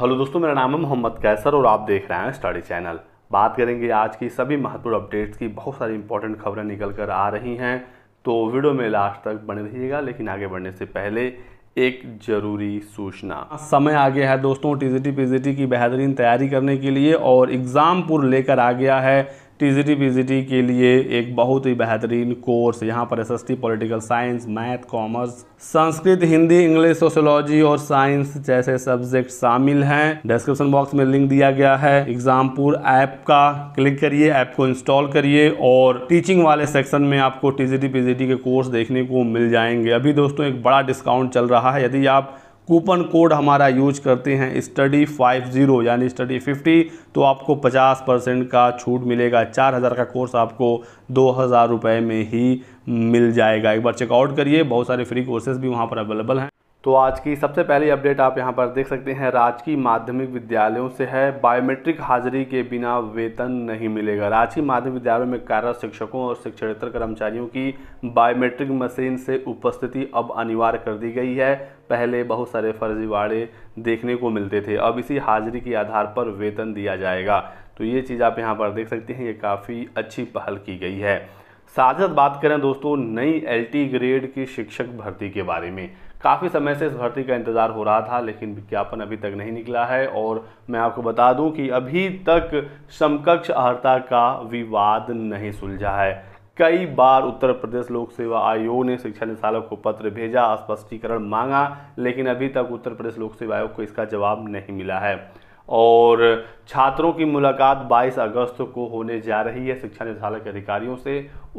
hello दोस्तों मेरा नाम है मोहम्मद कैसर और आप देख रहे हैं स्टडी चैनल बात करेंगे आज की सभी महत्वपूर्ण अपडेट्स की बहुत सारी इंपॉर्टेंट खबरें निकल कर आ रही हैं तो वीडियो में लास्ट तक बने रहिएगा लेकिन आगे बढ़ने से पहले एक जरूरी सूचना समय आ गया है दोस्तों टी जी की बेहतरीन तैयारी करने के लिए और एग्ज़ाम पूर्व लेकर आ गया है टी जी के लिए एक बहुत ही बेहतरीन कोर्स यहाँ पर S S T political science math commerce Sanskrit Hindi English sociology और साइंस जैसे सब्जेक्ट शामिल हैं डिस्क्रिप्शन बॉक्स में लिंक दिया गया है एग्जामपुर ऐप का क्लिक करिए ऐप को इंस्टॉल करिए और टीचिंग वाले सेक्शन में आपको टी जी के कोर्स देखने को मिल जाएंगे अभी दोस्तों एक बड़ा डिस्काउंट चल रहा है यदि आप कूपन कोड हमारा यूज करते हैं स्टडी फाइव ज़ीरो यानी स्टडी फिफ्टी तो आपको पचास परसेंट का छूट मिलेगा चार हज़ार का कोर्स आपको दो हज़ार रुपये में ही मिल जाएगा एक बार चेकआउट करिए बहुत सारे फ्री कोर्सेज भी वहाँ पर अवेलेबल हैं तो आज की सबसे पहली अपडेट आप यहां पर देख सकते हैं राजकीय माध्यमिक विद्यालयों से है बायोमेट्रिक हाजिरी के बिना वेतन नहीं मिलेगा राजकीय माध्यमिक विद्यालयों में कार्यरत शिक्षकों और शिक्षकेतर कर्मचारियों की बायोमेट्रिक मशीन से उपस्थिति अब अनिवार्य कर दी गई है पहले बहुत सारे फर्जीवाड़े देखने को मिलते थे अब इसी हाजिरी के आधार पर वेतन दिया जाएगा तो ये चीज़ आप यहाँ पर देख सकते हैं ये काफ़ी अच्छी पहल की गई है साथ साथ बात करें दोस्तों नई एलटी ग्रेड की शिक्षक भर्ती के बारे में काफ़ी समय से इस भर्ती का इंतज़ार हो रहा था लेकिन विज्ञापन अभी तक नहीं निकला है और मैं आपको बता दूं कि अभी तक समकक्ष अहर्ता का विवाद नहीं सुलझा है कई बार उत्तर प्रदेश लोक सेवा आयोग ने शिक्षा निदेशालय को पत्र भेजा स्पष्टीकरण मांगा लेकिन अभी तक उत्तर प्रदेश लोक सेवा आयोग को इसका जवाब नहीं मिला है और छात्रों की मुलाकात 22 अगस्त को होने जा रही है शिक्षा निदेशालय के अधिकारियों से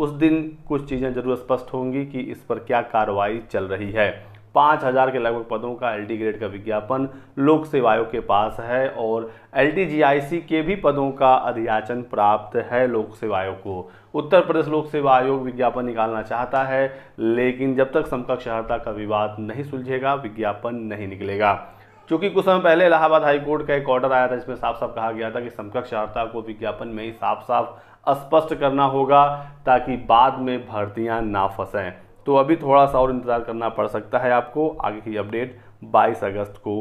उस दिन कुछ चीज़ें जरूर स्पष्ट होंगी कि इस पर क्या कार्रवाई चल रही है पाँच हज़ार के लगभग पदों का एल ग्रेड का विज्ञापन लोक सेवा आयोग के पास है और एल के भी पदों का अधियाचन प्राप्त है लोक सेवा आयोग को उत्तर प्रदेश लोक सेवा आयोग विज्ञापन निकालना चाहता है लेकिन जब तक समकक्ष अर्ता का विवाद नहीं सुलझेगा विज्ञापन नहीं निकलेगा क्योंकि कुछ समय पहले इलाहाबाद हाईकोर्ट का एक ऑर्डर आया था जिसमें साफ साफ कहा गया था कि समकक्ष अर्ता को विज्ञापन में ही साफ साफ स्पष्ट करना होगा ताकि बाद में भर्तियां ना फंसें तो अभी थोड़ा सा और इंतज़ार करना पड़ सकता है आपको आगे की अपडेट 22 अगस्त को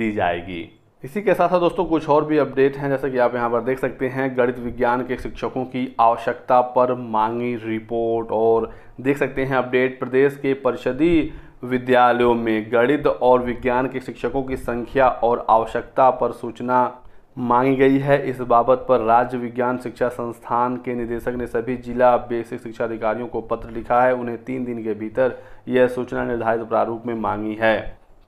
दी जाएगी इसी के साथ साथ दोस्तों कुछ और भी अपडेट हैं जैसा कि आप यहाँ पर देख सकते हैं गणित विज्ञान के शिक्षकों की आवश्यकता पर मांगी रिपोर्ट और देख सकते हैं अपडेट प्रदेश के परिषदी विद्यालयों में गणित और विज्ञान के शिक्षकों की संख्या और आवश्यकता पर सूचना मांगी गई है इस बाबत पर राज्य विज्ञान शिक्षा संस्थान के निदेशक ने सभी जिला बेसिक शिक्षा अधिकारियों को पत्र लिखा है उन्हें तीन दिन के भीतर यह सूचना निर्धारित प्रारूप में मांगी है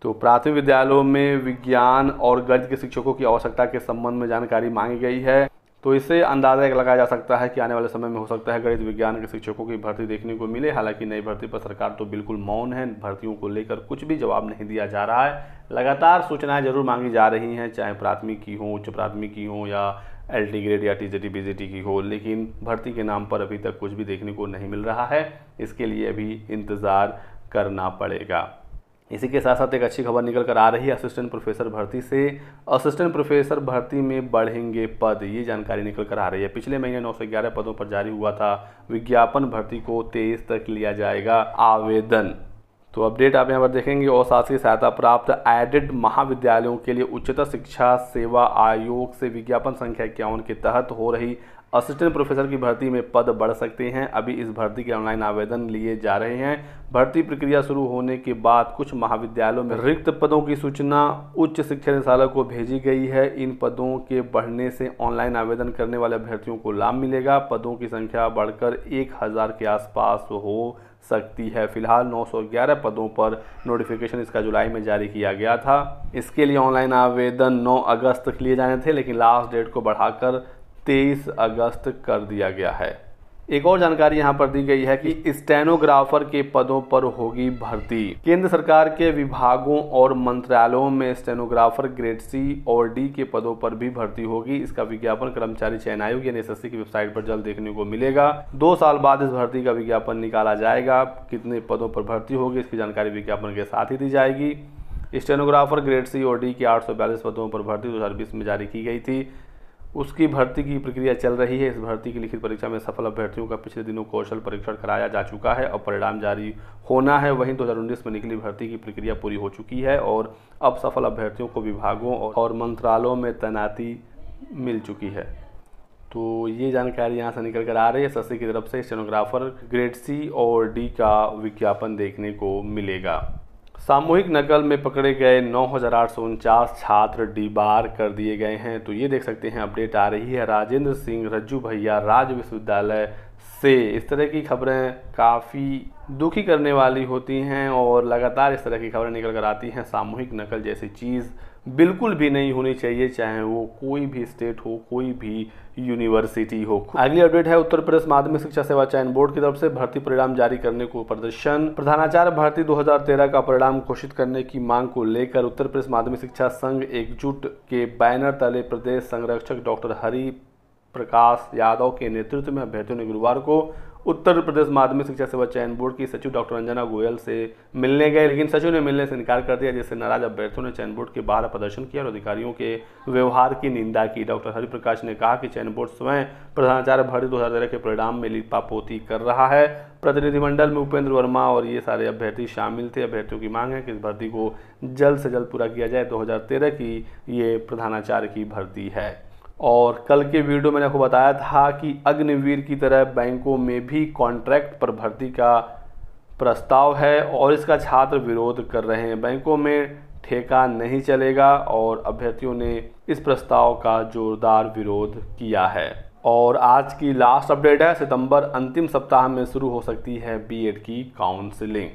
तो प्राथमिक विद्यालयों में विज्ञान और गणित के शिक्षकों की आवश्यकता के संबंध में जानकारी मांगी गई है तो इससे अंदाज़ा लगाया जा सकता है कि आने वाले समय में हो सकता है गणित विज्ञान के शिक्षकों की भर्ती देखने को मिले हालांकि नई भर्ती पर सरकार तो बिल्कुल मौन है भर्तियों को लेकर कुछ भी जवाब नहीं दिया जा रहा है लगातार सूचनाएं जरूर मांगी जा रही हैं चाहे प्राथमिक की हों उच्च प्राथमिक की हों या एल टी ग्रेड या टी जे टी की हो लेकिन भर्ती के नाम पर अभी तक कुछ भी देखने को नहीं मिल रहा है इसके लिए अभी इंतज़ार करना पड़ेगा इसी के साथ साथ एक अच्छी खबर निकल कर आ रही है असिस्टेंट प्रोफेसर भर्ती से असिस्टेंट प्रोफेसर भर्ती में बढ़ेंगे पद ये जानकारी निकल कर आ रही है पिछले महीने 911 पदों पर जारी हुआ था विज्ञापन भर्ती को तेईस तक लिया जाएगा आवेदन तो अपडेट आप यहाँ पर देखेंगे और साथ ही सहायता प्राप्त एडेड महाविद्यालयों के लिए उच्चतर शिक्षा सेवा आयोग से विज्ञापन संख्या इक्यावन के तहत हो रही असिस्टेंट प्रोफेसर की भर्ती में पद बढ़ सकते हैं अभी इस भर्ती के ऑनलाइन आवेदन लिए जा रहे हैं भर्ती प्रक्रिया शुरू होने के बाद कुछ महाविद्यालयों में रिक्त पदों की सूचना उच्च शिक्षा निदेशालय को भेजी गई है इन पदों के बढ़ने से ऑनलाइन आवेदन करने वाले अभ्यर्थियों को लाभ मिलेगा पदों की संख्या बढ़कर एक हज़ार के आसपास हो सकती है फिलहाल 911 पदों पर नोटिफिकेशन इसका जुलाई में जारी किया गया था इसके लिए ऑनलाइन आवेदन 9 अगस्त तक लिए जाने थे लेकिन लास्ट डेट को बढ़ाकर 23 अगस्त कर दिया गया है एक और जानकारी यहाँ पर दी गई है कि स्टेनोग्राफर के पदों पर होगी भर्ती केंद्र सरकार के विभागों और मंत्रालयों में स्टेनोग्राफर ग्रेड सी और डी के पदों पर भी भर्ती होगी इसका विज्ञापन कर्मचारी चयन आयोग यानी एस की वेबसाइट पर जल्द देखने को मिलेगा दो साल बाद इस भर्ती का विज्ञापन निकाला जाएगा कितने पदों पर भर्ती होगी इसकी जानकारी विज्ञापन के साथ ही दी जाएगी स्टेनोग्राफर ग्रेड सी और डी के आठ पदों पर भर्ती दो में जारी की गई थी उसकी भर्ती की प्रक्रिया चल रही है इस भर्ती की लिखित परीक्षा में सफल अभ्यर्थियों का पिछले दिनों कौशल परीक्षण कराया जा चुका है और परिणाम जारी होना है वहीं 2019 में निकली भर्ती की प्रक्रिया पूरी हो चुकी है और अब सफल अभ्यर्थियों को विभागों और मंत्रालयों में तैनाती मिल चुकी है तो ये जानकारी यहाँ से निकल कर आ रही है सस्ती की तरफ से स्टेनोग्राफर ग्रेड सी और डी का विज्ञापन देखने को मिलेगा सामूहिक नकल में पकड़े गए नौ छात्र डिबार कर दिए गए हैं तो ये देख सकते हैं अपडेट आ रही है राजेंद्र सिंह रज्जू भैया राज्य विश्वविद्यालय से इस तरह की खबरें काफ़ी दुखी करने वाली होती हैं और लगातार इस तरह की खबरें निकल कर आती हैं सामूहिक नकल जैसी चीज़ बिल्कुल भी नहीं होनी चाहिए चाहे वो कोई भी स्टेट हो कोई भी यूनिवर्सिटी हो अगली अपडेट है उत्तर प्रदेश माध्यमिक शिक्षा सेवा चयन बोर्ड की तरफ से भर्ती परिणाम जारी करने को प्रदर्शन प्रधानाचार्य भर्ती 2013 का परिणाम घोषित करने की मांग को लेकर उत्तर प्रदेश माध्यमिक शिक्षा संघ एकजुट के बैनर तले प्रदेश संरक्षक डॉक्टर हरि प्रकाश यादव के नेतृत्व में अभ्यर्थियों ने गुरुवार को उत्तर प्रदेश माध्यमिक शिक्षा सेवा चयन बोर्ड की सचिव डॉक्टर अंजना गोयल से मिलने गए लेकिन सचिव ने मिलने से इनकार कर दिया जिससे नाराज अभ्यर्थियों ने चयन बोर्ड के बाहर प्रदर्शन किया और अधिकारियों के व्यवहार की निंदा की डॉक्टर हरिप्रकाश ने कहा कि चयन बोर्ड स्वयं प्रधानाचार्य भर्ती दो के परिणाम में लिपापोती कर रहा है प्रतिनिधिमंडल में उपेंद्र वर्मा और ये सारे अभ्यर्थी शामिल थे अभ्यर्थियों की मांग है कि इस भर्ती को जल्द से जल्द पूरा किया जाए दो की ये प्रधानाचार्य की भर्ती है और कल के वीडियो मैंने आपको बताया था कि अग्निवीर की तरह बैंकों में भी कॉन्ट्रैक्ट पर भर्ती का प्रस्ताव है और इसका छात्र विरोध कर रहे हैं बैंकों में ठेका नहीं चलेगा और अभ्यर्थियों ने इस प्रस्ताव का जोरदार विरोध किया है और आज की लास्ट अपडेट है सितंबर अंतिम सप्ताह में शुरू हो सकती है बीएड की काउंसलिंग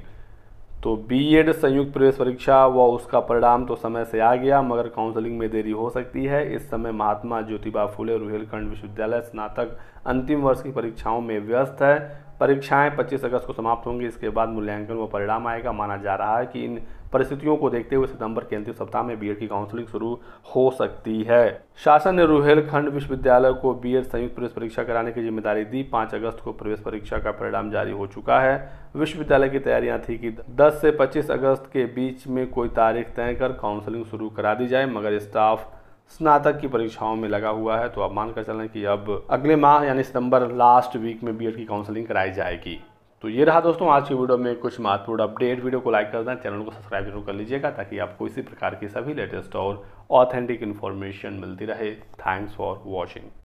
तो बीएड संयुक्त प्रवेश परीक्षा व उसका परिणाम तो समय से आ गया मगर काउंसलिंग में देरी हो सकती है इस समय महात्मा ज्योतिबा फुले रुहेलखंड विश्वविद्यालय स्नातक अंतिम वर्ष की परीक्षाओं में व्यस्त है परीक्षाएं 25 अगस्त को समाप्त होंगी इसके बाद मूल्यांकन व परिणाम आएगा माना जा रहा है कि इन परिस्थितियों को देखते हुए सितंबर के अंतिम सप्ताह में बीएड की काउंसलिंग शुरू हो सकती है शासन ने रुहेलखंड विश्वविद्यालय को बीएड संयुक्त प्रवेश परीक्षा कराने की जिम्मेदारी दी पांच अगस्त को प्रवेश परीक्षा का परिणाम जारी हो चुका है विश्वविद्यालय की तैयारियां थी कि 10 से 25 अगस्त के बीच में कोई तारीख तय कर काउंसलिंग शुरू करा दी जाए मगर स्टाफ स्नातक की परीक्षाओं में लगा हुआ है तो आप मानकर चलें कि अब अगले माह यानी सितंबर लास्ट वीक में बीएड की काउंसलिंग कराई जाएगी तो ये रहा दोस्तों आज की वीडियो में कुछ महत्वपूर्ण अपडेट वीडियो को लाइक कर देना चैनल को सब्सक्राइब जरूर कर लीजिएगा ताकि आपको इसी प्रकार की सभी लेटेस्ट और ऑथेंटिक इन्फॉर्मेशन मिलती रहे थैंक्स फॉर वॉचिंग